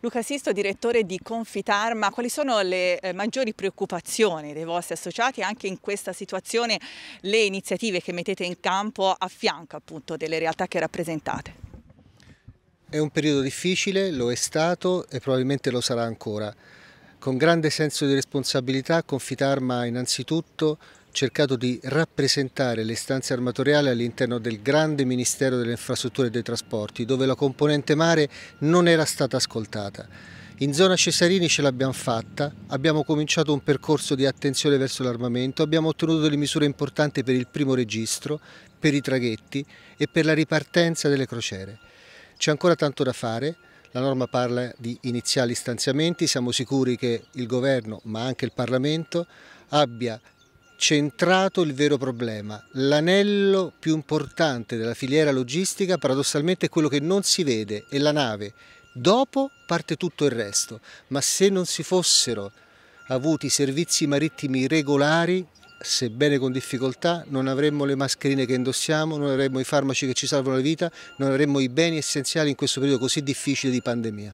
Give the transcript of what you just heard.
Luca Sisto, direttore di Confitarma, quali sono le eh, maggiori preoccupazioni dei vostri associati anche in questa situazione, le iniziative che mettete in campo a fianco appunto delle realtà che rappresentate? È un periodo difficile, lo è stato e probabilmente lo sarà ancora. Con grande senso di responsabilità Confitarma ha innanzitutto cercato di rappresentare le stanze armatoriali all'interno del grande Ministero delle Infrastrutture e dei Trasporti, dove la componente mare non era stata ascoltata. In zona Cesarini ce l'abbiamo fatta, abbiamo cominciato un percorso di attenzione verso l'armamento, abbiamo ottenuto delle misure importanti per il primo registro, per i traghetti e per la ripartenza delle crociere. C'è ancora tanto da fare, la norma parla di iniziali stanziamenti, siamo sicuri che il governo ma anche il Parlamento abbia centrato il vero problema. L'anello più importante della filiera logistica paradossalmente è quello che non si vede, è la nave. Dopo parte tutto il resto, ma se non si fossero avuti servizi marittimi regolari sebbene con difficoltà, non avremmo le mascherine che indossiamo, non avremmo i farmaci che ci salvano la vita, non avremmo i beni essenziali in questo periodo così difficile di pandemia.